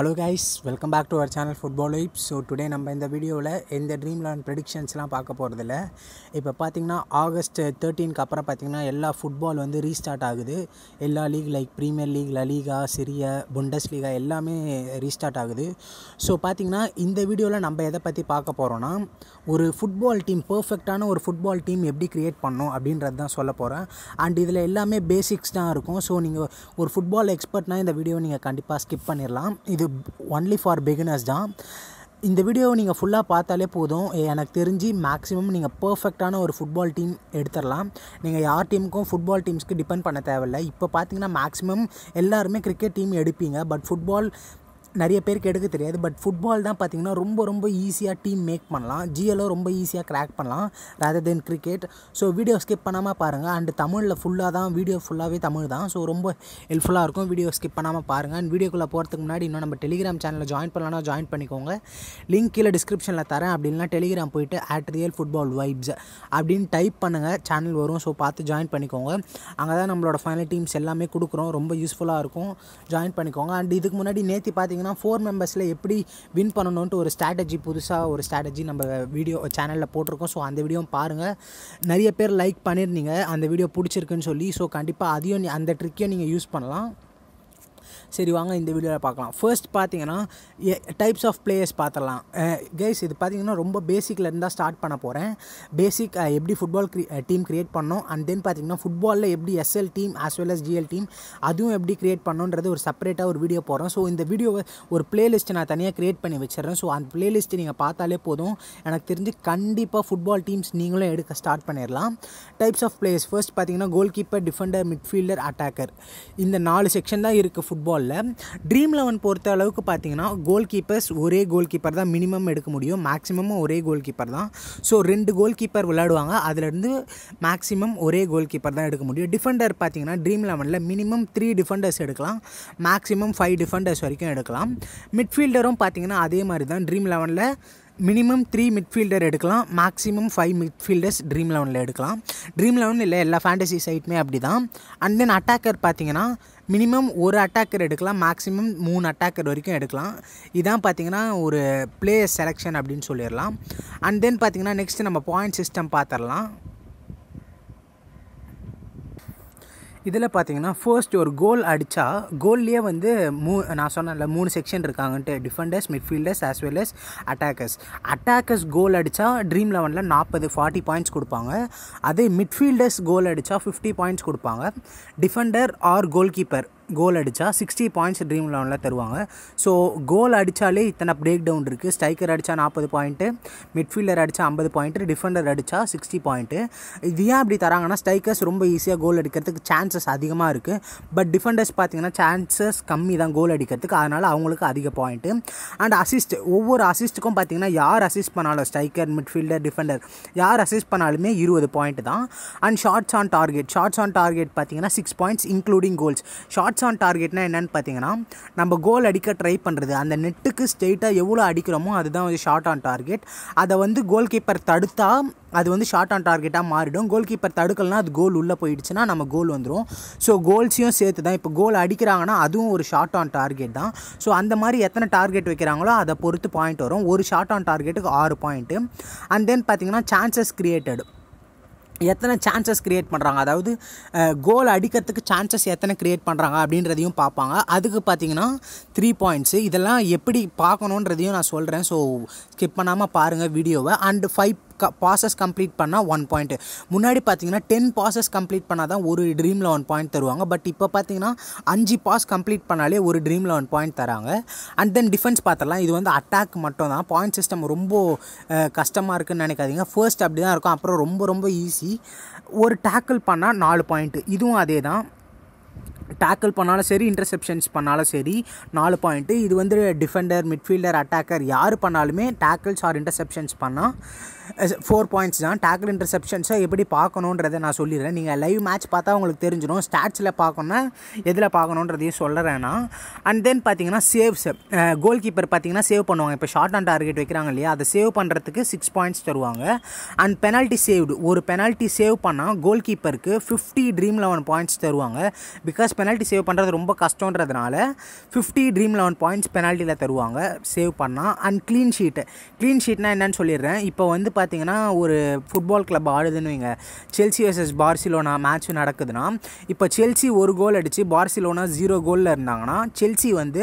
hello guys welcome back to our channel football life so today நம்ம இந்த வீடியோவில் எந்த ட்ரீம் லெவன் ப்ரெடிக்ஷன்ஸ்லாம் பார்க்க போகிறதில்ல இப்போ பார்த்திங்கன்னா ஆகஸ்ட் தேர்ட்டீனுக்கு அப்புறம் பார்த்திங்கன்னா எல்லா ஃபுட்பால் வந்து ரீஸ்டார்ட் ஆகுது எல்லா league like premier league La Liga Serie Bundesliga எல்லாமே ரீஸ்டார்ட் ஆகுது ஸோ பார்த்திங்கன்னா இந்த வீடியோவில் நம்ம எதை பற்றி பார்க்க போகிறோன்னா ஒரு ஃபுட்பால் டீம் பர்ஃபெக்டான ஒரு ஃபுட்பால் டீம் எப்படி க்ரியேட் பண்ணோம் அப்படின்றது தான் சொல்ல போகிறேன் அண்ட் இதில் எல்லாமே பேசிக்ஸ் தான் இருக்கும் ஸோ நீங்கள் ஒரு ஃபுட்பால் எக்ஸ்பர்ட்னால் இந்த வீடியோ நீங்கள் கண்டிப்பாக ஸ்கிப் பண்ணிடலாம் இது ஒன்லி ஃபார் பிகினர்ஸ் தான் இந்த வீடியோவை நீங்கள் ஃபுல்லாக பார்த்தாலே போதும் எனக்கு தெரிஞ்சு மேக்ஸிமம் நீங்கள் பர்ஃபெக்டான ஒரு ஃபுட்பால் டீம் எடுத்துடலாம் நீங்கள் யார் டீமுக்கும் ஃபுட்பால் டீம்ஸ்க்கு டிபெண்ட் பண்ண தேவையில்லை இப்போ பார்த்தீங்கன்னா மேக்ஸிமம் எல்லாருமே கிரிக்கெட் டீம் எடுப்பீங்க பட் ஃபுட்பால் நிறைய பேருக்கு எடுக்க தெரியாது பட் ஃபுட்பால் தான் பார்த்திங்கன்னா ரொம்ப ரொம்ப ஈஸியாக டீம் மேக் பண்ணலாம் ஜிஎலோ ரொம்ப ஈஸியாக க்ராக் பண்ணலாம் rather than cricket so video skip பண்ணாமல் பாருங்கள் அண்டு தமிழில் ஃபுல்லாக தான் வீடியோ ஃபுல்லாகவே தமிழ் தான் ஸோ ரொம்ப ஹெல்ப்ஃபுல்லாக இருக்கும் வீடியோ ஸ்கிப் பண்ணாமல் பாருங்கள் அண்ட் வீடியோக்குள்ளே போகிறதுக்கு முன்னாடி இன்னும் நம்ம டெலிகிராம் சேனலில் ஜாயின் பண்ணலாம்னா ஜாயின் பண்ணிக்கோங்க லிங்க் கீழே டிஸ்கிரிப்ஷனில் தரேன் அப்படின்னா டெலிகிராம் போயிட்டு அட் ரியல் ஃபுட்பால் வைப்ஸ் அப்படின்னு டைப் பண்ணுங்கள் சேனல் வரும் ஸோ பார்த்து ஜாயின் பண்ணிக்கோங்க அங்கே தான் நம்மளோட ஃபைனல் டீம்ஸ் எல்லாமே கொடுக்குறோம் ரொம்ப யூஸ்ஃபுல்லாக இருக்கும் ஜாயின் பண்ணிக்கோங்க அண்ட் இதுக்கு முன்னாடி நேற்று பார்த்திங்கன்னா பார்த்தீங்கன்னா ஃபோர் மெம்பர்ஸில் எப்படி வின் பண்ணணுன்ட்டு ஒரு ஸ்ட்ராட்டஜி புதுசாக ஒரு ஸ்ட்ராட்டஜி நம்ம வீடியோ சேனலில் போட்டிருக்கோம் ஸோ அந்த வீடியோவும் பாருங்கள் நிறைய பேர் லைக் பண்ணியிருந்தீங்க அந்த வீடியோ பிடிச்சிருக்குன்னு சொல்லி ஸோ கண்டிப்பாக அதையும் அந்த ட்ரிக்கையும் நீங்கள் யூஸ் பண்ணலாம் சரி வாங்க இந்த வீடியோவில் பார்க்கலாம் ஃபர்ஸ்ட் பார்த்தீங்கன்னா டைப்ஸ் ஆஃப் பிளேயர்ஸ் பார்த்துடலாம் கைஸ் இது பார்த்தீங்கன்னா ரொம்ப பேசிக்கில் இருந்தால் ஸ்டார்ட் பண்ண போகிறேன் பேசிக் எப்படி ஃபுட்பால் டீம் க்ரியேட் பண்ணோம் அண்ட் தென் பார்த்தீங்கன்னா ஃபுட்பாலில் எப்படி SL team as well as GL team அதுவும் எப்படி க்ரியேட் பண்ணோன்றது ஒரு செப்பரேட்டாக ஒரு வீடியோ போகிறோம் ஸோ இந்த வீடியோவை ஒரு பிளேலிஸ்ட்டை நான் தனியாக க்ரியேட் பண்ணி வச்சிடுறேன் ஸோ அந்த பிளேலிஸ்ட்டு நீங்கள் பார்த்தாலே போதும் எனக்கு தெரிஞ்சு கண்டிப்பாக ஃபுட்பால் டீம்ஸ் நீங்களும் எடுக்க ஸ்டார்ட் பண்ணிடலாம் டைப்ஸ் ஆஃப் பிளேயர்ஸ் ஃபர்ஸ்ட் பார்த்தீங்கன்னா goalkeeper defender midfielder attacker இந்த நாலு செக்ஷன் தான் இருக்குது ஃபுட்பால் ஃபுட்பாலில் ட்ரீம் லெவன் பொறுத்த அளவுக்கு பார்த்தீங்கன்னா கோல் கீப்பர்ஸ் ஒரே கோல் கீப்பர் தான் மினிமம் எடுக்க முடியும் மேக்ஸிமம் ஒரே கோல் கீப்பர் தான் ஸோ ரெண்டு கோல் கீப்பர் விளையாடுவாங்க அதிலேருந்து மேக்ஸிமம் ஒரே கோல் கீப்பர் தான் எடுக்க முடியும் டிஃபெண்டர் பார்த்தீங்கன்னா ட்ரீம் லெவனில் மினிமம் த்ரீ டிஃபெண்டர்ஸ் எடுக்கலாம் மேக்ஸிமம் ஃபைவ் டிஃபெண்டர்ஸ் வரைக்கும் எடுக்கலாம் மிட்ஃபீல்டரும் பார்த்தீங்கன்னா அதே மாதிரி தான் ட்ரீம் லெவனில் மினிமம் த்ரீ மிட்ஃபீல்டர் எடுக்கலாம் மேக்ஸிமம் ஃபைவ் மிட்ஃபீல்டர்ஸ் ட்ரீம் லெவனில் எடுக்கலாம் ட்ரீம் லெவன் இல்லை எல்லா ஃபேண்டசி சைட்டுமே அப்படி தான் அண்ட் தென் அட்டாக்கர் பார்த்தீங்கன்னா மினிமம் ஒரு அட்டாக்கர் எடுக்கலாம் மேக்ஸிமம் மூணு அட்டாக்கர் வரைக்கும் எடுக்கலாம் இதான் பார்த்திங்கன்னா ஒரு பிளேயர் செலெக்ஷன் அப்படின்னு சொல்லிடலாம் அண்ட் தென் பார்த்திங்கன்னா நெக்ஸ்ட்டு நம்ம பாயிண்ட் சிஸ்டம் பார்த்துடலாம் இதில் பார்த்தீங்கன்னா ஃபர்ஸ்ட் ஒரு கோல் அடித்தா கோல்லையே வந்து மூ நான் சொன்னேன்ல மூணு செக்ஷன் இருக்காங்கன்ட்டு defenders midfielders as well as attackers attackers goal அடித்தா ட்ரீம் லெவனில் நாற்பது ஃபார்ட்டி பாயிண்ட்ஸ் கொடுப்பாங்க அதே மிட்ஃபீல்டர்ஸ் கோல் அடித்தா ஃபிஃப்டி பாயிண்ட்ஸ் கொடுப்பாங்க defender or goalkeeper goal அடித்தா சிக்ஸ்டி பாயிண்ட்ஸ் ட்ரீம் லெவனில் தருவாங்க ஸோ கோல் அடித்தாலே இத்தனை பிரேக் டவுன் இருக்குது ஸ்ட்ரைக்கர் அடித்தா நாற்பது பாயிண்ட்டு மிட்ஃபீல்டர் அடித்தா ஐம்பது பாயிண்ட்டு டிஃபெண்டர் அடித்தா சிக்ஸ்டி பாயிண்ட்டு இது ஏன் அப்படி தராங்கன்னா ஸ்ட்ரைக்கர்ஸ் ரொம்ப ஈஸியாக கோல் அடிக்கிறதுக்கு சான்சஸ் அதிகமாக இருக்குது பட் டிஃபெண்டர்ஸ் பார்த்திங்கன்னா சான்சஸ் கம்மி தான் கோல் அடிக்கிறதுக்கு அதனால் அவங்களுக்கு அதிக பாயிண்ட்டு அண்ட் அசிஸ்ட் ஒவ்வொரு அசிஸ்ட்டுக்கும் பார்த்திங்கன்னா யார் அசிஸ்ட் பண்ணாலும் ஸ்ட்ரைக்கர் மிட்ஃபீல்டர் டிஃபெண்டர் யார் அசிஸ்ட் பண்ணாலுமே இருபது பாயிண்ட் தான் and shots on target shots on target பார்த்திங்கன்னா six points including goals shots shots on டார்கெட்னா என்னென்னு பார்த்தீங்கன்னா நம்ம கோல் அடிக்க ட்ரை பண்ணுறது அந்த நெட்டுக்கு ஸ்ட்ரெயிட்டாக எவ்வளோ அடிக்கிறோமோ அதுதான் வந்து ஷார்ட் ஆன் டார்கெட் அதை வந்து கோல் கீப்பர் தடுத்தால் அது வந்து ஷார்ட் ஆன் டார்கெட்டாக மாறிடும் கோல் கீப்பர் தடுக்கலனா அது கோல் உள்ளே போயிடுச்சுன்னா நம்ம கோல் வந்துடும் ஸோ கோல்ஸையும் சேர்த்து தான் இப்போ கோல் அடிக்கிறாங்கன்னா அதுவும் ஒரு ஷார்ட் ஆன் டார்கெட் தான் ஸோ அந்த மாதிரி எத்தனை டார்கெட் வைக்கிறாங்களோ அதை பொறுத்து பாயிண்ட் வரும் ஒரு ஷார்ட் ஆன் டார்கெட்டுக்கு ஆறு பாயிண்ட்டு அண்ட் தென் பார்த்திங்கன்னா சான்சஸ் க்ரியேட்டட் எத்தனை சான்சஸ் க்ரியேட் பண்ணுறாங்க அதாவது கோல் அடிக்கிறதுக்கு சான்சஸ் எத்தனை க்ரியேட் பண்ணுறாங்க அப்படின்றதையும் பார்ப்பாங்க அதுக்கு பார்த்தீங்கன்னா த்ரீ பாயிண்ட்ஸு இதெல்லாம் எப்படி பார்க்கணுன்றதையும் நான் சொல்கிறேன் ஸோ ஸ்கிப் பண்ணாமல் பாருங்கள் வீடியோவை அண்டு ஃபைவ் பாசஸ் கம்ப்ளீட் பண்ணால் ஒன் பாயிண்ட் முன்னாடி பார்த்தீங்கன்னா டென் பாசஸ் கம்ப்ளீட் பண்ணால் தான் ஒரு ட்ரீமில் ஒன் பாயிண்ட் தருவாங்க பட் இப்போ பார்த்தீங்கன்னா அஞ்சு பாஸ் கம்ப்ளீட் பண்ணாலே ஒரு ட்ரீமில் ஒன் பாயிண்ட் தராங்க அண்ட் தென் டிஃபென்ஸ் பார்த்தலாம் இது வந்து அட்டாக் மட்டும் தான் பாயிண்ட் சிஸ்டம் ரொம்ப கஷ்டமாக இருக்குன்னு நினைக்காதீங்க ஃபர்ஸ்ட் அப்படி தான் இருக்கும் அப்புறம் ரொம்ப ரொம்ப ஈஸி ஒரு டேக்கிள் பண்ணால் நாலு பாயிண்ட்டு இதுவும் அதே தான் டேக்கிள் பண்ணாலும் சரி இன்டர்செப்ஷன்ஸ் பண்ணாலும் சரி நாலு பாயிண்ட்டு இது வந்து டிஃபெண்டர் மிட்ஃபீல்டர் அட்டாக்கர் யார் பண்ணாலுமே டேக்கிள்ஸ் ஆர் இன்டர்செப்ஷன்ஸ் பண்ணால் ஃபோர் பாயிண்ட்ஸ் தான் டேக்கிள் இன்டர்செப்ஷன்ஸை எப்படி பார்க்கணுன்றதை நான் சொல்லிடுறேன் நீங்கள் லைவ் மேட்ச் பார்த்தா உங்களுக்கு தெரிஞ்சிடும் ஸ்டாட்ஸில் பார்க்கணுன்னா எதில் பார்க்கணுன்றதையும் சொல்கிறேன்னா அண்ட் தென் பார்த்தீங்கன்னா சேவ்ஸ் கோல் கீப்பர் பார்த்தீங்கன்னா சேவ் பண்ணுவாங்க இப்போ ஷார்ட் அண்ட் டார்கெட் வைக்கிறாங்க இல்லையா அதை சேவ் பண்ணுறதுக்கு சிக்ஸ் பாயிண்ட்ஸ் தருவாங்க அண்ட் பெனால்ட்டி சேவ்டு ஒரு பெனால்ட்டி சேவ் பண்ணால் கோல் கீப்பருக்கு ஃபிஃப்டி ட்ரீம் லெவன் பாயிண்ட்ஸ் தருவாங்க பிகாஸ் பெனால்ட்டி சேவ் பண்ணுறது ரொம்ப கஷ்டன்றதுனால ஃபிஃப்டி ட்ரீம் லெவன் பாயிண்ட்ஸ் பெனால்ட்டியில் தருவாங்க சேவ் பண்ணால் அண்ட் க்ளீன் ஷீட்டு க்ளீன் ஷீட்னால் என்னன்னு சொல்லிடுறேன் இப்போ வந்து பார்த்தீங்கன்னா ஒரு ஃபுட்பால் கிளப் ஆடுதுன்னு வைங்க செல்சி வர்சஸ் பார்சிலோனா மேட்ச் நடக்குதுன்னா இப்போ செல்சி ஒரு கோல் அடித்து பார்சிலோனா ஜீரோ கோலில் இருந்தாங்கன்னா செல்சி வந்து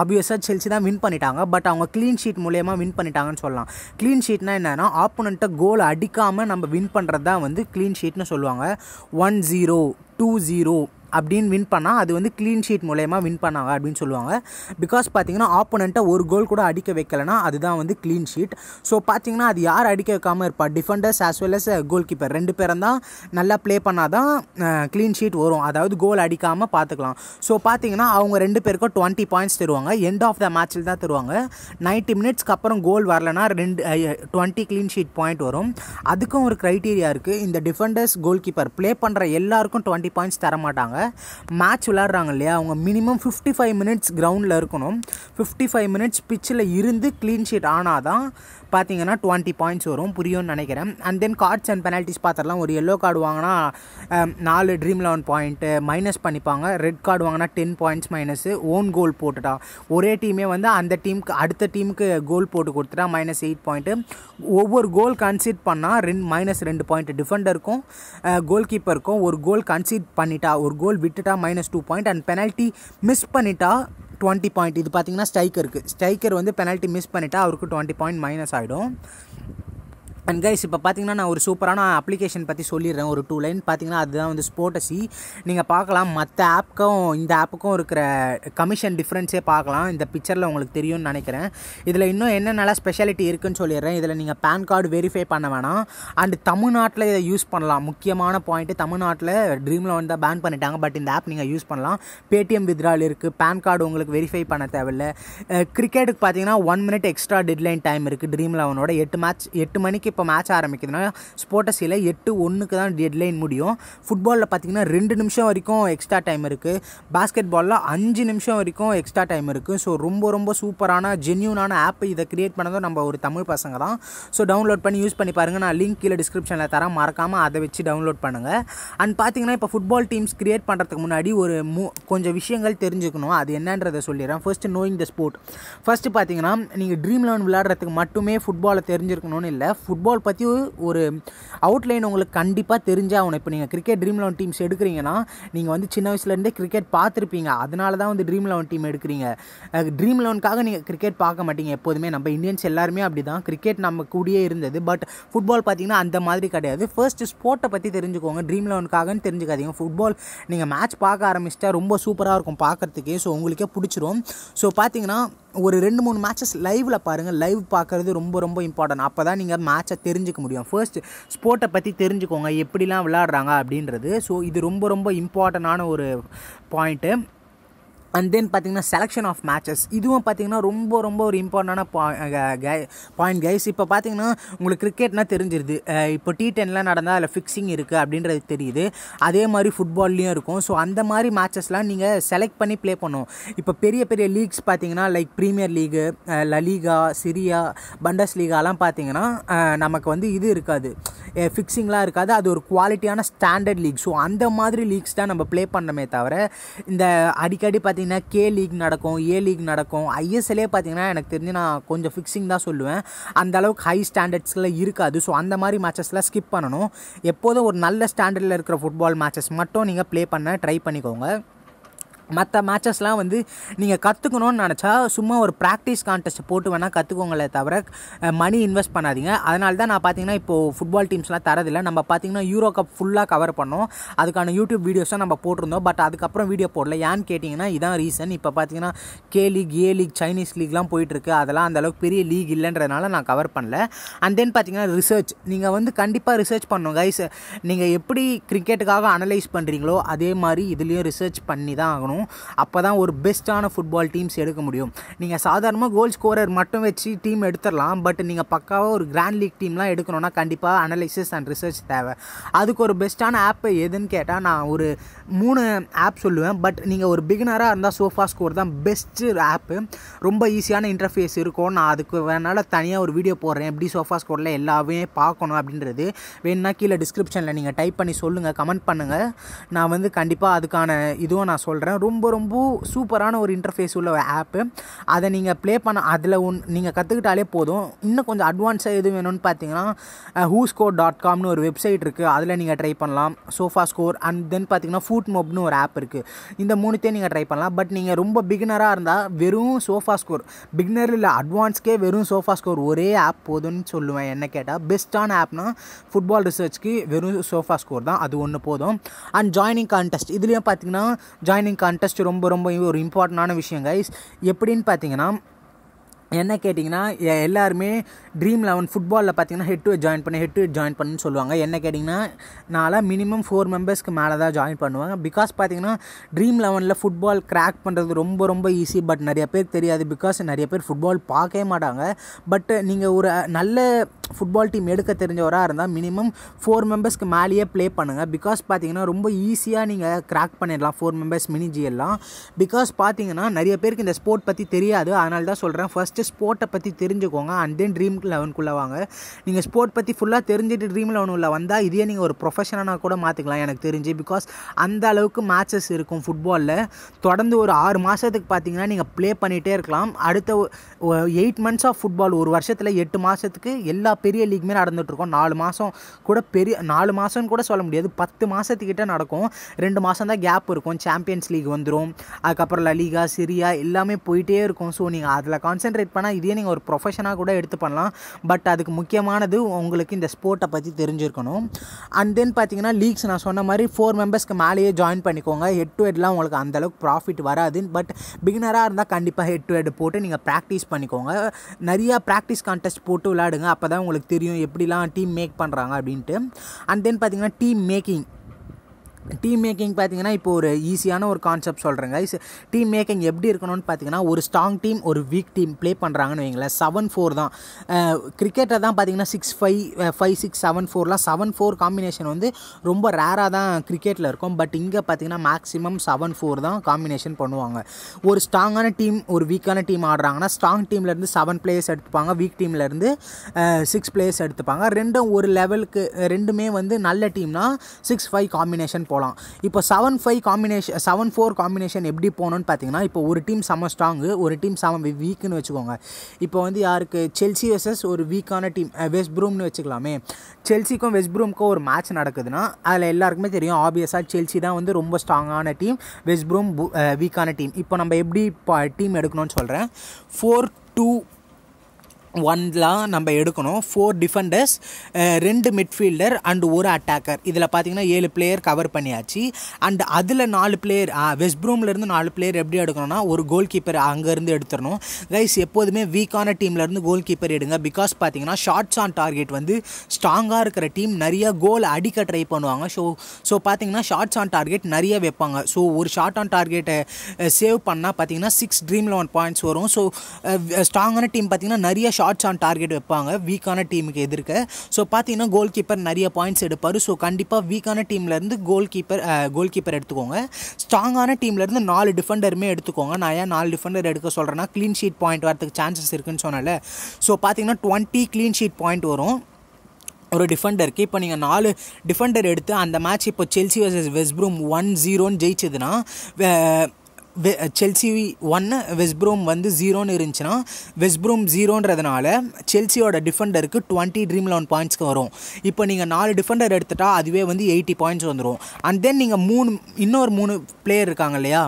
ஆப்வியஸாக செல்சி தான் வின் பண்ணிட்டாங்க பட் அவங்க க்ளீன் ஷீட் மூலயமா வின் பண்ணிட்டாங்கன்னு சொல்லலாம் க்ளீன் ஷீட்னா என்னென்னா ஆப்போனண்ட்டை கோல் அடிக்காமல் நம்ம வின் பண்ணுறது தான் வந்து க்ளீன் ஷீட்னு சொல்லுவாங்க ஒன் ஜீரோ டூ ஜீரோ அப்படின்னு வின் பண்ணால் அது வந்து க்ளீன் ஷீட் மூலயமா வின் பண்ணாங்க அப்படின்னு சொல்லுவாங்க பிகாஸ் பார்த்தீங்கன்னா ஆப்போனண்ட்டை ஒரு கோல் கூட அடிக்க வைக்கலனா அதுதான் வந்து க்ளீன் ஷீட் ஸோ பார்த்தீங்கன்னா அது யார் அடிக்க வைக்காமல் இருப்பா defenders as well as goalkeeper ரெண்டு பேரும் தான் நல்லா ப்ளே பண்ணால் தான் க்ளீன் uh, ஷீட் வரும் அதாவது கோல் அடிக்காமல் பார்த்துக்கலாம் ஸோ பார்த்தீங்கன்னா அவங்க ரெண்டு பேருக்கும் டுவெண்ட்டி பாயிண்ட்ஸ் தருவாங்க எண்ட் ஆஃப் த மேட்சில் தான் தருவாங்க நைன்ட்டி மினிட்ஸ்க்கு அப்புறம் கோல் வரலனா ரெண்டு டுவெண்ட்டி க்ளீன் ஷீட் பாயிண்ட் வரும் அதுக்கும் ஒரு க்ரைட்டீரியா இருக்குது இந்த டிஃபெண்டர்ஸ் கோல் கீப்பர் ப்ளே பண்ணுற எல்லாருக்கும் டுவெண்ட்டி பாயிண்ட்ஸ் தர மாட்டாங்க மேட்ச் விளாட்றாங்க இல்லையா அவங்க மினிமம் ஃபிஃப்டி ஃபைவ் மினிட்ஸ் கிரவுண்டில் இருக்கணும் ஃபிஃப்டி ஃபைவ் மினிட்ஸ் பிச்சில் இருந்து க்ளீன் ஷீட் ஆனால் தான் பார்த்தீங்கன்னா டுவெண்ட்டி பாயிண்ட்ஸ் வரும் புரியும்னு நினைக்கிறேன் and then cards and penalties பார்த்துடலாம் ஒரு எல்லோ கார்டு வாங்கினா நாலு ட்ரீம் லெவன் பாயிண்ட்டு மைனஸ் பண்ணிப்பாங்க ரெட் கார்டு வாங்கினா ten points minus own goal போட்டுட்டா ஒரே டீமே வந்து அந்த டீமுக்கு அடுத்த டீமுக்கு கோல் போட்டு கொடுத்துட்டா மைனஸ் எயிட் பாயிண்ட்டு ஒவ்வொரு கோல் கன்சீட் பண்ணால் ரெண் மைனஸ் ரெண்டு பாயிண்ட் டிஃபெண்டருக்கும் கோல் கீப்பருக்கும் ஒரு கோல் கன்சீட் பண்ணிட்டா ஒரு கோல் விட்டுட்டா minus two point and penalty miss பண்ணிட்டா டுவெண்ட்டி பாயிண்ட் இது பார்த்திங்கன்னா ஸ்ட்ரைக்கருக்கு ஸ்ட்ரைக்கர் வந்து பெனல்ட்டி மிஸ் பண்ணிட்டா அவருக்கு டுவெண்ட்டி பாயிண்ட் மைனஸ் ஆகிடும் அண்ட் கைஸ் இப்போ பார்த்தீங்கன்னா நான் ஒரு சூப்பரான அப்ளிகேஷன் பற்றி சொல்லிடுறேன் ஒரு டூ லைன் பார்த்தீங்கன்னா அதுதான் வந்து ஸ்போட்டசி நீங்கள் பார்க்கலாம் மற்ற ஆப்புக்கும் இந்த ஆப்புக்கும் இருக்கிற கமிஷன் டிஃப்ரென்ஸே பார்க்கலாம் இந்த பிக்சரில் உங்களுக்கு தெரியும்னு நினைக்கிறேன் இதில் இன்னும் என்னென்ன ஸ்பெஷாலிட்டி இருக்குன்னு சொல்லிடுறேன் இதில் நீங்கள் பேன் கார்டு வெரிஃபை பண்ண வேணாம் அண்டு தமிழ்நாட்டில் இதை யூஸ் பண்ணலாம் முக்கியமான பாயிண்ட்டு தமிழ்நாட்டில் ட்ரீமில் வந்து பேன் பண்ணிட்டாங்க பட் இந்த ஆப் நீங்கள் யூஸ் பண்ணலாம் பேடிஎம் வித்ரால் இருக்குது பேன் கார்டு உங்களுக்கு வெரிஃபை பண்ண தேவையில்லை கிரிக்கெட்டுக்கு பார்த்தீங்கன்னா one minute extra deadline time இருக்குது ட்ரீம் லெவனோட எட்டு மேட்ச் எட்டு மணிக்கு இப்போ மேட்ச் ஆரம்பிக்குதுன்னா ஸ்போர்ட்டஸில் எட்டு ஒன்றுக்கு தான் டெட்லைன் முடியும் ஃபுட்பாலில் பார்த்திங்கன்னா ரெண்டு நிமிஷம் வரைக்கும் எக்ஸ்ட்ரா டைம் இருக்குது பாஸ்கெட் பாலில் அஞ்சு நிமிஷம் வரைக்கும் எக்ஸ்ட்ரா டைம் இருக்குது ஸோ ரொம்ப ரொம்ப சூப்பரான ஜென்யூனான ஆப் இதை க்ரியேட் பண்ணதும் நம்ம ஒரு தமிழ் பசங்க தான் ஸோ டவுன்லோட் பண்ணி யூஸ் பண்ணி பாருங்கள் நான் லிங்க் கீழே டிஸ்கிரிப்ஷனில் தரேன் மறக்காமல் அதை வச்சு டவுன்லோட் பண்ணுங்கள் அண்ட் பார்த்தீங்கன்னா இப்போ ஃபுட்பால் டீம்ஸ் க்ரியேட் பண்ணுறதுக்கு முன்னாடி ஒரு மூ கொஞ்சம் விஷயங்கள் தெரிஞ்சுக்கணும் அது என்னன்றதை சொல்லிடுறேன் first knowing the sport first பார்த்தீங்கன்னா நீங்கள் ட்ரீம் லெவன் விளையாடுறதுக்கு மட்டுமே ஃபுட்பாலை தெரிஞ்சிருக்கணும்னு இல்லை ஃபுட்பால் ஃபுட்பால் பற்றி ஒரு அவுட்லைன் உங்களுக்கு கண்டிப்பாக தெரிஞ்சாகணும் இப்போ நீங்கள் கிரிக்கெட் ட்ரீம் லெவன் டீம்ஸ் எடுக்கிறீங்கன்னா நீங்கள் வந்து சின்ன வயசுலேருந்தே கிரிக்கெட் பார்த்துருப்பீங்க அதனால தான் வந்து ட்ரீம் லெவன் டீம் எடுக்கிறீங்க ட்ரீம் லெவனுக்காக நீங்கள் கிரிக்கெட் பார்க்க மாட்டீங்க எப்போதுமே நம்ம இந்தியன்ஸ் எல்லாருமே அப்படி தான் கிரிக்கெட் நம்ம கூடியே இருந்தது பட் ஃபுட்பால் பார்த்தீங்கன்னா அந்த மாதிரி கிடையாது ஃபர்ஸ்ட் ஸ்போர்ட்டை பற்றி தெரிஞ்சுக்கோங்க ட்ரீம் லெவனுக்காகன்னு தெரிஞ்சுக்காதீங்க ஃபுட்பால் நீங்கள் மேட்ச் பார்க்க ஆரம்பிச்சிட்டா ரொம்ப சூப்பராக இருக்கும் பார்க்குறதுக்கே ஸோ உங்களுக்கே பிடிச்சிரும் ஸோ பார்த்தீங்கன்னா ஒரு ரெண்டு மூணு மேட்சஸ் லைவில் பாருங்கள் லைவ் பார்க்குறது ரொம்ப ரொம்ப இம்பார்ட்டன்ட் அப்போ தான் நீங்கள் மேட்சை தெரிஞ்சுக்க முடியும் ஃபர்ஸ்ட் ஸ்போர்ட்டை பற்றி தெரிஞ்சுக்கோங்க எப்படிலாம் விளாடுறாங்க அப்படின்றது ஸோ இது ரொம்ப ரொம்ப இம்பார்ட்டண்டான ஒரு பாயிண்ட்டு அண்ட் தென் பார்த்திங்கன்னா செலெக்ஷன் ஆஃப் மேட்சஸ் இதுவும் பார்த்திங்கன்னா ரொம்ப ரொம்ப ஒரு இம்பார்ட்டண்டான பாயிண்ட் கைஸ் இப்போ பார்த்திங்கன்னா உங்களுக்கு கிரிக்கெட்னால் தெரிஞ்சிருது இப்போ டி டென்லாம் நடந்தால் அதில் ஃபிக்ஸிங் இருக்குது அப்படின்றது தெரியுது அதே மாதிரி ஃபுட்பால்லையும் இருக்கும் ஸோ அந்த மாதிரி மேட்சஸ்லாம் நீங்கள் செலக்ட் பண்ணி ப்ளே பண்ணணும் இப்போ பெரிய பெரிய லீக்ஸ் பார்த்திங்கன்னா like premier league La Liga Serie பண்டஸ் லீகாலாம் பார்த்திங்கன்னா நமக்கு வந்து இது இருக்காது ஃபிக்ஸிங்லாம் இருக்காது அது ஒரு குவாலிட்டியான ஸ்டாண்டர்ட் லீக் ஸோ அந்த மாதிரி லீக்ஸ் தான் நம்ம ப்ளே பண்ணமே தவிர இந்த அடிக்கடி பார்த்திங்கன்னா கே லீக் நடக்கும் ஏ லீக் நடக்கும் ஐஎஸ்எல்லே பார்த்திங்கன்னா எனக்கு தெரிஞ்சு நான் கொஞ்சம் ஃபிக்ஸிங் தான் சொல்லுவேன் அந்தளவுக்கு ஹை ஸ்டாண்டர்ட்ஸில் இருக்காது ஸோ அந்த மாதிரி மேட்சஸ்லாம் ஸ்கிப் பண்ணணும் எப்போதும் ஒரு நல்ல ஸ்டாண்டர்டில் இருக்கிற ஃபுட்பால் மேட்சஸ் மட்டும் நீங்கள் ப்ளே பண்ண ட்ரை பண்ணிக்கோங்க மற்ற மேட்சஸ்லாம் வந்து நீங்கள் கற்றுக்கணும்னு நினச்சா சும்மா ஒரு ப்ராக்டிஸ் கான்டெஸ்ட் போட்டு வேணால் கற்றுக்கோங்களே தவிர மணி இன்வெஸ்ட் பண்ணாதீங்க அதனால தான் நான் பார்த்தீங்கன்னா இப்போது ஃபுட்பால் டீம்ஸ்லாம் தரதில்லை நம்ம பார்த்தீங்கன்னா யூரோ கப் ஃபுல்லாக கவர் பண்ணோம் அதுக்கான யூடியூப் வீடியோஸாக நம்ம போட்டிருந்தோம் பட் அதுக்கப்புறம் வீடியோ போடல ஏன்னு கேட்டிங்கன்னா இதான் ரீசன் இப்போ பார்த்தீங்கன்னா K league A league Chinese லீக்லாம் போயிட்டுருக்கு அதெல்லாம் அந்தளவுக்கு பெரிய லீக் இல்லைன்றதுனால நான் கவர் பண்ணல அண்ட் தென் பார்த்தீங்கன்னா ரிசர்ச் நீங்கள் வந்து கண்டிப்பாக ரிசர்ச் பண்ணணும் கைஸ் நீங்கள் எப்படி கிரிக்கெட்டுக்காக அனலைஸ் பண்ணுறீங்களோ அதே மாதிரி இதுலேயும் ரிசர்ச் பண்ணி தான் ஆகணும் ஆகணும் அப்போ தான் ஒரு பெஸ்ட்டான ஃபுட்பால் டீம்ஸ் எடுக்க முடியும் நீங்கள் சாதாரணமாக கோல் ஸ்கோரர் மட்டும் வச்சு டீம் எடுத்துடலாம் பட் நீங்கள் பக்காவாக ஒரு கிராண்ட் லீக் டீம்லாம் எடுக்கணும்னா கண்டிப்பாக அனலைசிஸ் அண்ட் ரிசர்ச் தேவை அதுக்கு ஒரு பெஸ்ட்டான ஆப் எதுன்னு கேட்டால் நான் ஒரு மூணு ஆப் சொல்லுவேன் பட் நீங்கள் ஒரு பிகினராக இருந்தால் சோஃபா ஸ்கோர் தான் பெஸ்ட்டு ஆப்பு ரொம்ப ஈஸியான இன்டர்ஃபேஸ் இருக்கும் நான் அதுக்கு வேணால் தனியாக ஒரு வீடியோ போடுறேன் எப்படி சோஃபா ஸ்கோரில் எல்லாமே பார்க்கணும் அப்படின்றது வேணுன்னா கீழே டிஸ்கிரிப்ஷனில் நீங்கள் டைப் பண்ணி சொல்லுங்கள் கமெண்ட் பண்ணுங்கள் நான் வந்து கண்டிப்பாக அதுக்கான இதுவும் நான் சொல்கிறேன் ரொம்ப ரொம்ப சூப்பரான ஒரு இன்டர்ஃபேஸ் உள்ள ஆப்பு அதை நீங்கள் ப்ளே பண்ண அதில் ஒன் நீங்கள் கற்றுக்கிட்டாலே போதும் இன்னும் கொஞ்சம் அட்வான்ஸாக எது வேணும்னு பார்த்தீங்கன்னா ஹூ ஸ்கோர் டாட் காம்னு ஒரு வெப்சைட் இருக்குது அதில் நீங்கள் ட்ரை பண்ணலாம் சோஃபா ஸ்கோர் அண்ட் தென் பார்த்தீங்கன்னா ஃபுட் மொப்னு ஒரு ஆப் இருக்குது இந்த மூணுத்தையும் நீங்கள் ட்ரை பண்ணலாம் பட் நீங்கள் ரொம்ப பிகினராக இருந்தால் வெறும் சோஃபா ஸ்கோர் பிகினர் இல்லை அட்வான்ஸ்க்கே வெறும் சோஃபா ஸ்கோர் ஒரே ஆப் போதும்னு சொல்லுவேன் என்ன கேட்டால் பெஸ்ட்டான ஆப்னா ஃபுட்பால் ரிசர்ச்க்கு வெறும் சோஃபா ஸ்கோர் தான் அது ஒன்று போதும் அண்ட் ஜாயினிங் கான்டெஸ்ட் இதுலேயும் பார்த்தீங்கன்னா ஜாயினிங் கான்டெஸ்ட் கண்டெஸ்ட் ரொம்ப ரொம்ப ஒரு இம்பார்ட்டண்டான விஷயம் கைஸ் எப்படின்னு பார்த்தீங்கன்னா என்ன கேட்டிங்கன்னா எல்லாருமே ட்ரீம் லெவன் ஃபுட்பாலில் பார்த்தீங்கன்னா ஹெட் டு ஜாயின் பண்ணி ஹெட் டு ஜாயின் பண்ணுன்னு சொல்லுவாங்க என்ன கேட்டிங்கன்னா நான்லாம் மினிமம் ஃபோர் மெம்பர்ஸ்க்கு மேலே தான் ஜாயின் பண்ணுவாங்க பிகாஸ் பார்த்தீங்கன்னா ட்ரீம் லெவனில் ஃபுட்பால் கிராக் பண்ணுறது ரொம்ப ரொம்ப ஈஸி பட் நிறைய பேர் தெரியாது பிகாஸ் நிறைய பேர் ஃபுட்பால் பார்க்கவே மாட்டாங்க பட் நீங்கள் ஒரு நல்ல ஃபுட்பால் டீம் எடுக்க தெரிஞ்சவராக இருந்தால் மினிமம் ஃபோர் மெம்பர்ஸ்க்கு மேலேயே ப்ளே பண்ணுங்கள் பிகாஸ் பார்த்தீங்கன்னா ரொம்ப ஈஸியாக நீங்கள் கிராக் பண்ணிடலாம் ஃபோர் மெம்பர்ஸ் மினி எல்லாம் பிகாஸ் பார்த்தீங்கன்னா நிறைய பேருக்கு இந்த ஸ்போர்ட் பற்றி தெரியாது அதனால தான் சொல்கிறேன் ஃபர்ஸ்ட் ஃபஸ்ட்டு ஸ்போர்ட்டை பற்றி தெரிஞ்சுக்கோங்க அண்ட் தென் ட்ரீம் லெவனுக்குள்ளே வாங்க நீங்கள் ஸ்போர்ட் பற்றி ஃபுல்லாக தெரிஞ்சுட்டு ட்ரீம் லெவனுக்குள்ளே வந்தால் இதே நீங்கள் ஒரு ப்ரொஃபஷனாக கூட மாற்றிக்கலாம் எனக்கு தெரிஞ்சு பிகாஸ் அந்த அளவுக்கு மேட்சஸ் இருக்கும் ஃபுட்பாலில் தொடர்ந்து ஒரு ஆறு மாதத்துக்கு பார்த்தீங்கன்னா நீங்கள் ப்ளே பண்ணிகிட்டே இருக்கலாம் அடுத்த எயிட் மந்த்ஸ் ஆஃப் ஃபுட்பால் ஒரு வருஷத்தில் எட்டு மாதத்துக்கு எல்லா பெரிய லீக்குமே நடந்துகிட்ருக்கோம் நாலு மாதம் கூட பெரிய நாலு மாதம்னு கூட சொல்ல முடியாது பத்து மாதத்துக்கிட்ட நடக்கும் ரெண்டு மாதம் தான் கேப் இருக்கும் சாம்பியன்ஸ் லீக் வந்துடும் அதுக்கப்புறம் லலிகா சிரியா எல்லாமே போயிட்டே இருக்கும் ஸோ நீங்கள் அதில் கான்சென்ட்ரேட் கான்சன்ட்ரேட் பண்ணால் இதே நீங்கள் ஒரு ப்ரொஃபஷனாக கூட எடுத்து பண்ணலாம் பட் அதுக்கு முக்கியமானது உங்களுக்கு இந்த ஸ்போர்ட்டை பற்றி தெரிஞ்சிருக்கணும் அண்ட் தென் பார்த்தீங்கன்னா லீக்ஸ் நான் சொன்ன மாதிரி ஃபோர் மெம்பர்ஸ்க்கு மேலேயே ஜாயின் பண்ணிக்கோங்க ஹெட் டு ஹெட்லாம் உங்களுக்கு அந்தளவுக்கு ப்ராஃபிட் வராது பட் பிகினராக இருந்தால் கண்டிப்பாக ஹெட் டு ஹெட் போட்டு நீங்கள் ப்ராக்டிஸ் பண்ணிக்கோங்க நிறையா ப்ராக்டிஸ் கான்டெஸ்ட் போட்டு விளாடுங்க அப்போ தான் உங்களுக்கு தெரியும் எப்படிலாம் டீம் மேக் பண்ணுறாங்க அப்படின்ட்டு அண்ட் தென் பார்த்திங்கன்னா டீம் மேக்கிங் டீம் மேக்கிங் பார்த்தீங்கன்னா இப்போ ஒரு ஈஸியான ஒரு கான்செப்ட் சொல்கிறேங்க டீம் மேக்கிங் எப்படி இருக்கணும்னு பார்த்தீங்கன்னா ஒரு ஸ்ட்ராங் டீம் ஒரு வீக் டீம் ப்ளே பண்ணுறாங்கன்னு வைங்களேன் செவன் ஃபோர் தான் கிரிக்கெட்டை தான் பார்த்தீங்கன்னா six five five six seven ஃபோர்லாம் செவன் ஃபோர் காம்பினேஷன் வந்து ரொம்ப ரேராக தான் கிரிக்கெட்டில் இருக்கும் பட் இங்கே பார்த்தீங்கன்னா மேக்ஸிமம் செவன் ஃபோர் தான் காம்பினேஷன் பண்ணுவாங்க ஒரு ஸ்ட்ராங்கான டீம் ஒரு வீக்கான டீம் ஆடுறாங்கன்னா ஸ்ட்ராங் டீம்லேருந்து செவன் பிளேயர்ஸ் எடுத்துப்பாங்க வீக் டீம்லேருந்து சிக்ஸ் பிளேயர்ஸ் எடுத்துப்பாங்க ரெண்டும் ஒரு லெவலுக்கு ரெண்டுமே வந்து நல்ல டீம்னால் சிக்ஸ் ஃபைவ் காம்பினேஷன் போகலாம் இப்போ seven five combination seven four combination எப்படி போகணும்னு பார்த்தீங்கன்னா இப்போ ஒரு டீம் செம ஸ்ட்ராங்கு ஒரு டீம் செம வீக்குன்னு வச்சுக்கோங்க இப்போ வந்து யாருக்கு செல்சி வெர்சஸ் ஒரு வீக்கான டீம் வெஸ்ட் ப்ரூம்னு வச்சுக்கலாமே செல்சிக்கும் வெஸ்ட் ப்ரூம்க்கும் ஒரு மேட்ச் நடக்குதுன்னா அதில் எல்லாருக்குமே தெரியும் ஆப்வியஸாக செல்சி தான் வந்து ரொம்ப ஸ்ட்ராங்கான டீம் வெஸ்ட் ப்ரூம் வீக்கான டீம் இப்போ நம்ம எப்படி இப்போ டீம் எடுக்கணும்னு சொல்கிறேன் ஃபோர் டூ ஒன்லாம் நம்ம எடுக்கணும் ஃபோர் டிஃபெண்டர்ஸ் ரெண்டு மிட்ஃபீல்டர் அண்டு ஒரு அட்டாக்கர் இதில் பார்த்தீங்கன்னா ஏழு பிளேயர் கவர் பண்ணியாச்சு அண்ட் அதில் நாலு பிளேயர் வெஸ்ட் ப்ரூம்லேருந்து நாலு பிளேயர் எப்படி எடுக்கணும்னா ஒரு கோல் கீப்பர் அங்கேருந்து எடுத்துடணும் கைஸ் எப்போதுமே வீக்கான டீம்லேருந்து கோல் கீப்பர் எடுங்க பிகாஸ் பார்த்தீங்கன்னா ஷார்ட்ஸ் ஆன் டார்கெட் வந்து ஸ்ட்ராங்காக இருக்கிற டீம் நிறைய கோல் அடிக்க ட்ரை பண்ணுவாங்க ஸோ ஸோ பார்த்தீங்கன்னா ஷார்ட்ஸ் ஆன் டார்கெட் நிறைய வைப்பாங்க ஸோ ஒரு ஷார்ட் ஆன் டார்கெட்டை சேவ் பண்ணால் பார்த்தீங்கன்னா சிக்ஸ் ட்ரீம் லெவன் பாயிண்ட்ஸ் வரும் ஸோ ஸ்ட்ராங்கான டீம் பார்த்தீங்கன்னா நிறைய ஷார்ட் ஷார்ட்ஸ் ஆன் டார்கெட் வைப்பாங்க வீக்கான டீமுக்கு எதிர்க்க ஸோ பார்த்தீங்கன்னா கோல் கீப்பர் நிறைய பாயிண்ட்ஸ் எடுப்பார் ஸோ கண்டிப்பாக வீக்கான டீம்லேருந்து கோல் கீப்பர் கோல் கீப்பர் எடுத்துக்கோங்க ஸ்ட்ராங்கான டீம்லேருந்து நாலு டிஃபெண்டருமே எடுத்துக்கோங்க நான் ஏன் நாலு டிஃபெண்டர் எடுக்க சொல்கிறேன்னா க்ளீன் ஷீட் பாயிண்ட் வரதுக்கு சான்சஸ் இருக்குன்னு சொன்னால ஸோ பார்த்தீங்கன்னா டுவெண்ட்டி க்ளீன் ஷீட் பாயிண்ட் வரும் ஒரு டிஃபெண்டருக்கு இப்போ நீங்கள் நாலு டிஃபெண்டர் எடுத்து அந்த மேட்ச் இப்போ செல்சி வர்சஸ் வெஸ்ப்ரூம் ஒன் ஜீரோன்னு ஜெயிச்சதுன்னா செல்சி ஒன்று வெஸ்ப்ரூம் வந்து ஜீரோன்னு இருந்துச்சுன்னா வெஸ்ப்ரூம் ஜீரோன்றதுனால செல்சியோட டிஃபெண்டருக்கு டுவெண்ட்டி ட்ரீம் லெவன் பாயிண்ட்ஸ்க்கு வரும் இப்போ நீங்கள் நாலு டிஃபெண்டர் எடுத்துட்டால் அதுவே வந்து எயிட்டி பாயிண்ட்ஸ் வந்துடும் அண்ட் தென் நீங்கள் மூணு இன்னொரு மூணு பிளேயர் இருக்காங்க இல்லையா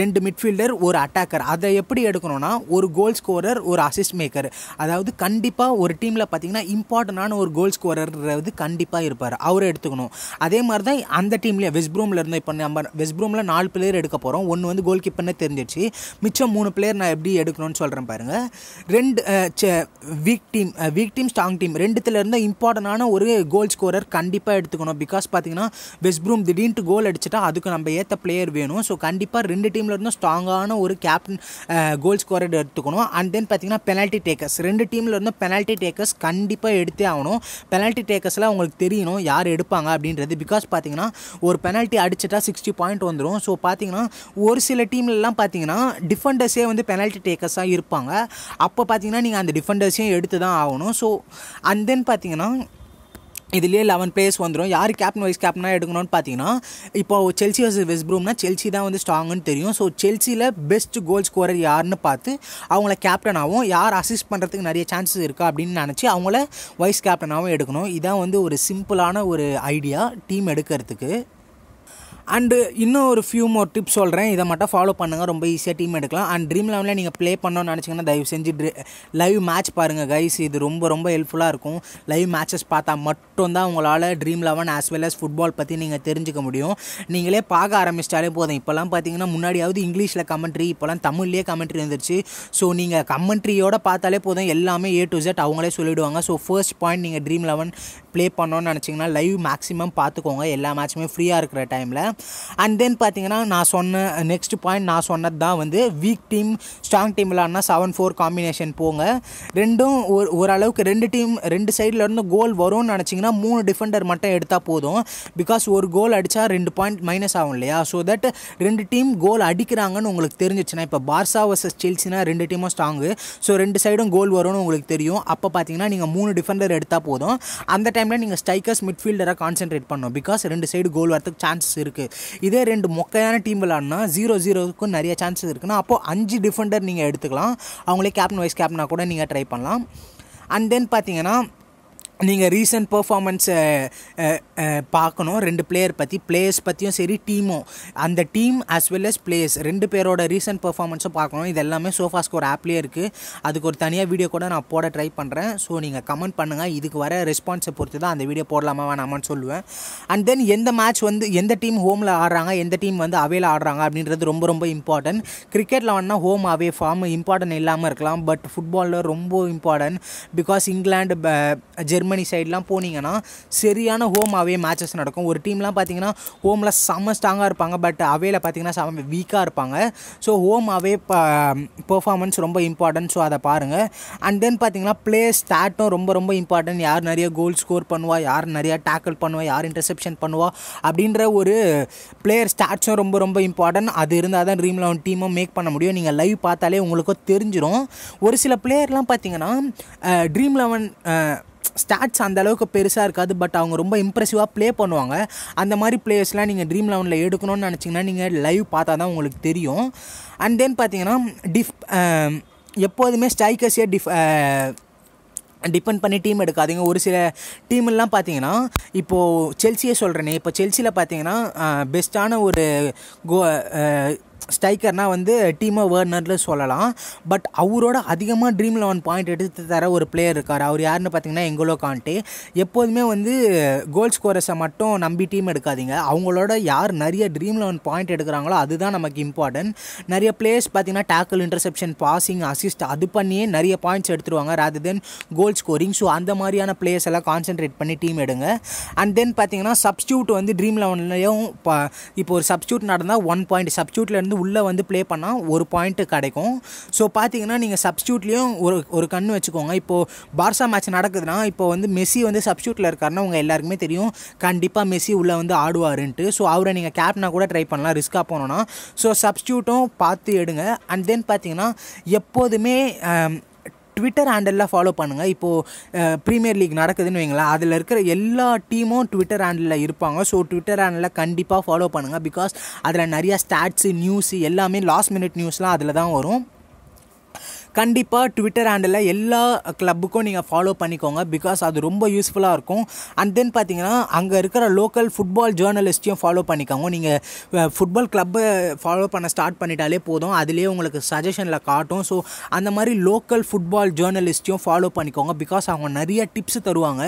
ரெண்டு மிட்ஃபீல்டர் ஒரு அட்டாக்கர் அதை எப்படி எடுக்கணும்னா ஒரு கோல் ஸ்கோரர் ஒரு அசிஸ்ட் மேக்கர் அதாவது கண்டிப்பாக ஒரு டீமில் பார்த்தீங்கன்னா இம்பார்ட்டண்டான ஒரு கோல் ஸ்கோரர்ன்றது கண்டிப்பாக இருப்பார் அவரை எடுத்துக்கணும் அதே மாதிரி தான் அந்த டீம்லேயே வெஸ்ப்ரூமில் இருந்தால் இப்போ நம்ம வெஸ்ப்ரூமில் நாலு பிளேயர் எடுக்க போகிறோம் ஒன்று வந்து கோல் எனக்கு இப்போனே தெரிஞ்சிடுச்சு மிச்சம் மூணு பிளேயர் நான் எப்படி எடுக்கணும்னு சொல்கிறேன் பாருங்கள் ரெண்டு weak team weak team strong team ரெண்டுத்தில் இருந்தால் இம்பார்ட்டண்டான ஒரு கோல் ஸ்கோரர் கண்டிப்பாக எடுத்துக்கணும் பிகாஸ் பார்த்தீங்கன்னா வெஸ்ட் ப்ரூம் திடீர்னு கோல் அடிச்சிட்டா அதுக்கு நம்ம ஏற்ற பிளேயர் வேணும் ஸோ கண்டிப்பாக ரெண்டு டீமில் இருந்தும் ஸ்ட்ராங்கான ஒரு கேப்டன் கோல் ஸ்கோரர் எடுத்துக்கணும் அண்ட் தென் பார்த்தீங்கன்னா பெனால்ட்டி டேக்கர்ஸ் ரெண்டு டீமில் இருந்தும் பெனால்ட்டி டேக்கர்ஸ் கண்டிப்பாக எடுத்தே ஆகணும் பெனால்ட்டி டேக்கர்ஸில் உங்களுக்கு தெரியணும் யார் எடுப்பாங்க அப்படின்றது பிகாஸ் பார்த்தீங்கன்னா ஒரு பெனால்ட்டி அடிச்சிட்டா சிக்ஸ்டி பாயிண்ட் வந்துடும் ஸோ பார்த்தீங்கன்னா ஒரு சில டீம் டீம்லலாம் பார்த்தீங்கன்னா டிஃபெண்டர்ஸே வந்து பெனால்ட்டி டேக்கர்ஸாக இருப்பாங்க அப்போ பார்த்தீங்கன்னா நீங்கள் அந்த டிஃபெண்டர்ஸையும் எடுத்து தான் ஆகணும் ஸோ அண்ட் தென் பார்த்தீங்கன்னா இதுலேயே லெவன் பிளேயர்ஸ் வந்துடும் யார் கேப்டன் வைஸ் கேப்டனாக எடுக்கணும்னு பார்த்தீங்கன்னா இப்போ செல்சி வர்சஸ் வெஸ்ட் ப்ரூம்னா செல்சி தான் வந்து ஸ்ட்ராங்குன்னு தெரியும் ஸோ செல்சியில் பெஸ்ட் கோல் ஸ்கோரர் யாருன்னு பார்த்து அவங்கள கேப்டனாகவும் யார் அசிஸ்ட் பண்ணுறதுக்கு நிறைய சான்சஸ் இருக்கா அப்படின்னு நினச்சி அவங்கள வைஸ் கேப்டனாகவும் எடுக்கணும் இதான் வந்து ஒரு சிம்பிளான ஒரு ஐடியா டீம் எடுக்கிறதுக்கு அண்டு இன்னும் ஒரு ஃபியூ மோர் டிப்ஸ் சொல்கிறேன் இதை மட்டும் ஃபாலோ பண்ணுங்கள் ரொம்ப ஈஸியாக டீம் எடுக்கலாம் அண்ட் ட்ரீம் லெவலில் நீங்கள் ப்ளே பண்ணணும்னு நினச்சிங்கன்னா தயவு செஞ்சு லைவ் மேட்ச் பாருங்கள் கைஸ் இது ரொம்ப ரொம்ப ஹெல்ப்ஃபுல்லாக இருக்கும் லைவ் மேட்சஸ் பார்த்தா தான் உங்களால் dream eleven as well as football பற்றி நீங்கள் தெரிஞ்சுக்க முடியும் நீங்களே பார்க்க ஆரம்பிச்சிட்டாலே போதும் இப்போல்லாம் பார்த்தீங்கன்னா முன்னாடியாவது இங்கிலீஷில் கமெண்ட்ரி இப்போல்லாம் தமிழ்லேயே கமெண்ட்ரி வந்துருச்சு ஸோ நீங்கள் கமெண்ட்ரியோட பார்த்தாலே போதும் எல்லாமே ஏ டு ஜெட் அவங்களே சொல்லிவிடுவாங்க ஸோ ஃபர்ஸ்ட் பாயிண்ட் நீங்கள் ட்ரீம் லெவன் ப்ளே பண்ணோன்னு நினச்சிங்கன்னா லைவ் மேக்ஸிமம் பார்த்துக்கோங்க எல்லா மேட்ச்சுமே ஃப்ரீயாக இருக்கிற டைமில் அண்ட் தென் பார்த்தீங்கன்னா நான் சொன்ன நெக்ஸ்ட் பாயிண்ட் நான் சொன்னது தான் வந்து வீக் டீம் ஸ்ட்ராங் டீம் விளாட்னா செவன் ஃபோர் காம்பினேஷன் போங்க ரெண்டும் ஒரு ஓரளவுக்கு ரெண்டு டீம் ரெண்டு சைடில் இருந்து கோல் வரும்னு நினச்சிங்கன்னா மூணு டிஃபெண்டர் மட்டும் எடுத்தால் போதும் பிகாஸ் ஒரு கோல் அடித்தா ரெண்டு பாயிண்ட் மைனஸ் ஆகும் இல்லையா ஸோ தட் ரெண்டு டீம் கோல் அடிக்கிறாங்கன்னு உங்களுக்கு தெரிஞ்சிச்சுன்னா இப்போ பார்சா வர்சஸ் செல்சினா ரெண்டு டீமும் ஸ்ட்ராங்கு ஸோ ரெண்டு சைடும் கோல் வரும்னு உங்களுக்கு தெரியும் அப்போ பார்த்தீங்கன்னா நீங்கள் மூணு டிஃபெண்டர் எடுத்தால் போதும் அந்த டைமில் நீங்கள் ஸ்ட்ரைக்கர்ஸ் மிட்ஃபீல்டராக கான்சென்ட்ரேட் பண்ணணும் பிகாஸ் ரெண்டு சைடு கோல் வரத்துக்கு சான்சஸ் இருக்குது இதே ரெண்டு மொக்கையான டீம் விளாட்னா ஜீரோ ஜீரோவுக்கும் நிறைய சான்சஸ் இருக்குன்னா அப்போது அஞ்சு டிஃபெண்டர் நீங்கள் எடுத்துக்கலாம் அவங்களே கேப்டன் வைஸ் கேப்டனாக கூட நீங்கள் ட்ரை பண்ணலாம் அண்ட் தென் பார்த்தீங்கன்னா நீங்கள் ரீசன்ட் பர்ஃபார்மன்ஸை பார்க்கணும் ரெண்டு பிளேயர் பற்றி பிளேயர்ஸ் பற்றியும் சரி டீமும் அந்த team as well as players ரெண்டு பேரோட ரீசன்ட் பர்ஃபார்மன்ஸும் பார்க்கணும் இது எல்லாமே சோஃபா ஸ்கோர் ஆப்லேயே இருக்குது அதுக்கு ஒரு தனியாக வீடியோ கூட நான் போட ட்ரை பண்ணுறேன் ஸோ நீங்கள் கமெண்ட் பண்ணுங்கள் இதுக்கு வர ரெஸ்பான்ஸை பொறுத்து தான் அந்த வீடியோ போடலாமா வேணாமான்னு சொல்லுவேன் அண்ட் தென் எந்த மேட்ச் வந்து எந்த டீம் ஹோமில் ஆடுறாங்க எந்த டீம் வந்து அவையில் ஆடுறாங்க அப்படின்றது ரொம்ப ரொம்ப இம்பார்ட்டன்ட் கிரிக்கெட்டில் வேணால் ஹோம் அவே ஃபார்ம் இம்பார்ட்டன்ட் இல்லாமல் இருக்கலாம் பட் ஃபுட்பாலில் ரொம்ப important because England Germany Germany சைட்லாம் போனீங்கன்னா சரியான ஹோம் அவே மேட்சஸ் நடக்கும் ஒரு டீம்லாம் பார்த்தீங்கன்னா ஹோமில் செம்ம ஸ்ட்ராங்காக இருப்பாங்க பட் அவேல பார்த்தீங்கன்னா செம்ம வீக்காக இருப்பாங்க ஸோ ஹோம் அவே பர்ஃபார்மன்ஸ் ரொம்ப இம்பார்ட்டன்ட் ஸோ அதை பாருங்கள் அண்ட் தென் பார்த்தீங்கன்னா பிளே ஸ்டாட்டும் ரொம்ப ரொம்ப இம்பார்ட்டன்ட் யார் நிறைய கோல் ஸ்கோர் பண்ணுவா யார் நிறையா டேக்கிள் பண்ணுவா யார் இன்டர்செப்ஷன் பண்ணுவா அப்படின்ற ஒரு பிளேயர் ஸ்டாட்ஸும் ரொம்ப ரொம்ப இம்பார்ட்டன்ட் அது இருந்தால் தான் ட்ரீம் லெவன் டீமும் மேக் பண்ண முடியும் நீங்கள் லைவ் பார்த்தாலே உங்களுக்கும் தெரிஞ்சிடும் ஒரு சில பிளேயர்லாம் பார்த்தீங்கன்னா ட்ரீம் லெவன் ஸ்டாட்ஸ் அந்த அளவுக்கு பெருசாக இருக்காது பட் அவங்க ரொம்ப இம்ப்ரெசிவாக ப்ளே பண்ணுவாங்க அந்த மாதிரி பிளேயர்ஸ்லாம் நீங்கள் ட்ரீம் லெவனில் எடுக்கணும்னு நினச்சிங்கன்னா நீங்கள் லைவ் பார்த்தா தான் உங்களுக்கு தெரியும் அண்ட் தென் பார்த்தீங்கன்னா டிஃப் எப்போதுமே ஸ்ட்ரைக்கர்ஸே டிஃப் டிபெண்ட் பண்ணி டீம் எடுக்காதீங்க ஒரு சில டீம்லாம் பார்த்தீங்கன்னா இப்போது செல்சியே சொல்கிறேனே இப்போ செல்சியில் பார்த்தீங்கன்னா பெஸ்ட்டான ஒரு கோ ஸ்ட்ரைக்கர்னால் வந்து டீமோ வேர்னரில் சொல்லலாம் பட் அவரோட அதிகமாக ட்ரீம் லெவன் பாயிண்ட் எடுத்து தர ஒரு பிளேயர் இருக்கார் அவர் யாருன்னு பார்த்தீங்கன்னா எங்கோலோ காண்டே எப்போதுமே வந்து கோல் ஸ்கோரஸை மட்டும் நம்பி டீம் எடுக்காதீங்க அவங்களோட யார் நிறைய ட்ரீம் லெவன் பாயிண்ட் எடுக்கிறாங்களோ அதுதான் நமக்கு இம்பார்ட்டன்ட் நிறைய பிளேயர்ஸ் பார்த்தீங்கன்னா டேக்கிள் இன்டர்செப்ஷன் பாசிங் அசிஸ்ட் அது பண்ணியே நிறைய பாயிண்ட்ஸ் எடுத்துருவாங்க rather than goal scoring so அந்த மாதிரியான பிளேயர்ஸ் எல்லாம் கான்சென்ட்ரேட் பண்ணி டீம் எடுங்க அண்ட் தென் பார்த்தீங்கன்னா சப்ஸ்டியூட் வந்து ட்ரீம் லெவன்லேயும் இப்போ இப்போ ஒரு சப்ஸ்டியூட் நடந்தால் ஒன் பாயிண்ட் சப்ஸ்டியூட்டில் வந்து உள்ளே வந்து ப்ளே பண்ணால் ஒரு பாயிண்ட்டு கிடைக்கும் ஸோ பார்த்தீங்கன்னா நீங்கள் சப்ஸ்டியூட்லேயும் ஒரு ஒரு கண் வச்சுக்கோங்க இப்போது பார்சா மேட்ச் நடக்குதுன்னா இப்போ வந்து மெஸ்ஸி வந்து சப்ஸ்டியூட்டில் இருக்காருன்னா உங்கள் எல்லாருக்குமே தெரியும் கண்டிப்பாக மெஸ்ஸி உள்ளே வந்து ஆடுவாருன்ட்டு ஸோ அவரை நீங்கள் கேப்னா கூட ட்ரை பண்ணலாம் ரிஸ்க்காக போனோன்னா ஸோ சப்ஸ்டியூட்டும் பார்த்து எடுங்க அண்ட் தென் பார்த்தீங்கன்னா எப்போதுமே ட்விட்டர் ஹேண்டலில் ஃபாலோ பண்ணுங்கள் இப்போது ப்ரீமியர் லீக் நடக்குதுன்னு வைங்களேன் அதில் இருக்கிற எல்லா டீமும் ட்விட்டர் ஹேண்டலில் இருப்பாங்க ஸோ ட்விட்டர் ஹேண்டலில் கண்டிப்பாக ஃபாலோ பண்ணுங்கள் பிகாஸ் அதில் நிறையா ஸ்டாட்ஸு நியூஸு எல்லாமே லாஸ்ட் மினிட் நியூஸ்லாம் அதில் தான் வரும் கண்டிப்பாக ட்விட்டர் ஹேண்டில் எல்லா கிளப்புக்கும் நீங்கள் ஃபாலோ பண்ணிக்கோங்க பிகாஸ் அது ரொம்ப யூஸ்ஃபுல்லாக இருக்கும் அண்ட் தென் பார்த்தீங்கன்னா அங்கே இருக்கிற லோக்கல் ஃபுட்பால் ஜேர்னலிஸ்ட்டையும் ஃபாலோ பண்ணிக்கோங்க நீங்கள் ஃபுட்பால் கிளப்பை ஃபாலோ பண்ண ஸ்டார்ட் பண்ணிட்டாலே போதும் அதுலேயே உங்களுக்கு சஜஷனில் காட்டும் ஸோ அந்த மாதிரி லோக்கல் ஃபுட்பால் ஜேர்னலிஸ்ட்டையும் ஃபாலோ பண்ணிக்கோங்க பிகாஸ் அவங்க நிறைய டிப்ஸ் தருவாங்க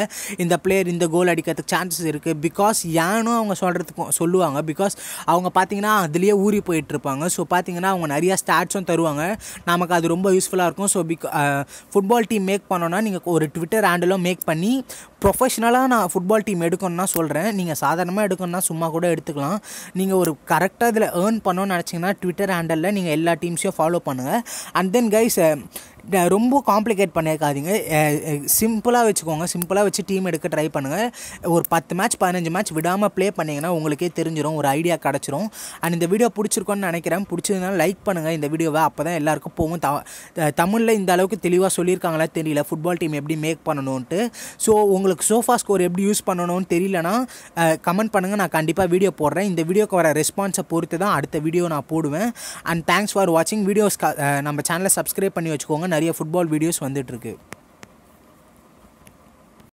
இந்த பிளேயர் இந்த கோல் அடிக்கிறதுக்கு சான்சஸ் இருக்குது பிகாஸ் ஏனும் அவங்க சொல்கிறதுக்கு சொல்லுவாங்க பிகாஸ் அவங்க பார்த்தீங்கன்னா அதுலேயே ஊறி போயிட்டுருப்பாங்க ஸோ பார்த்தீங்கன்னா அவங்க நிறையா ஸ்டாட்ஸும் தருவாங்க நமக்கு அது ரொம்ப யூஸ்ஃபுல்லாக யூஸ்ஃபுல்லாக இருக்கும் so big football team make பண்ணோன்னா நீங்கள் ஒரு ட்விட்டர் ஹேண்டிலும் மேக் பண்ணி ப்ரொஃபஷ்னலாக நான் ஃபுட்பால் டீம் எடுக்கணும்னா சொல்கிறேன் நீங்கள் சாதாரணமாக எடுக்கணும்னா சும்மா கூட எடுத்துக்கலாம் நீங்கள் ஒரு கரெக்டாக இதில் ஏர்ன் பண்ணோன்னு நினச்சிங்கன்னா ட்விட்டர் ஹேண்டலில் நீங்கள் எல்லா டீம்ஸையும் ஃபாலோ பண்ணுங்கள் அண்ட் தென் கைஸ் ரொம்ப காம்ப்ளிகேட் பண்ணியிருக்காதீங்க சிம்பிளாக வச்சுக்கோங்க சிம்பிளாக வச்சு டீம் எடுக்க ட்ரை பண்ணுங்கள் ஒரு பத்து மேட்ச் பதினஞ்சு மேட்ச் விடாமல் ப்ளே பண்ணிங்கன்னா உங்களுக்கே தெரிஞ்சிடும் ஒரு ஐடியா கிடச்சிரும் அண்ட் இந்த வீடியோ பிடிச்சிருக்கோன்னு நினைக்கிறேன் பிடிச்சதுனால லைக் பண்ணுங்கள் இந்த வீடியோவை அப்போ தான் எல்லாருக்கும் போகும் த தமிழில் இந்த அளவுக்கு தெளிவாக சொல்லியிருக்காங்களா தெரியல ஃபுட்பால் டீம் எப்படி மேக் பண்ணணும்ன்ட்டு ஸோ உங்களுக்கு சோஃபா ஸ்கோர் எப்படி யூஸ் பண்ணணும்னு தெரியலனா கமெண்ட் பண்ணுங்கள் நான் கண்டிப்பாக வீடியோ போடுறேன் இந்த வீடியோக்கு வர ரெஸ்பான்ஸை பொறுத்து தான் அடுத்த வீடியோ நான் போடுவேன் அண்ட் தேங்க்ஸ் ஃபார் வாட்சிங் வீடியோஸ் நம்ம சேனலை சப்ஸ்கிரைப் பண்ணி வச்சுக்கோங்க நிறைய ஃபுட்பால் வீடியோஸ் வந்துட்டுருக்கு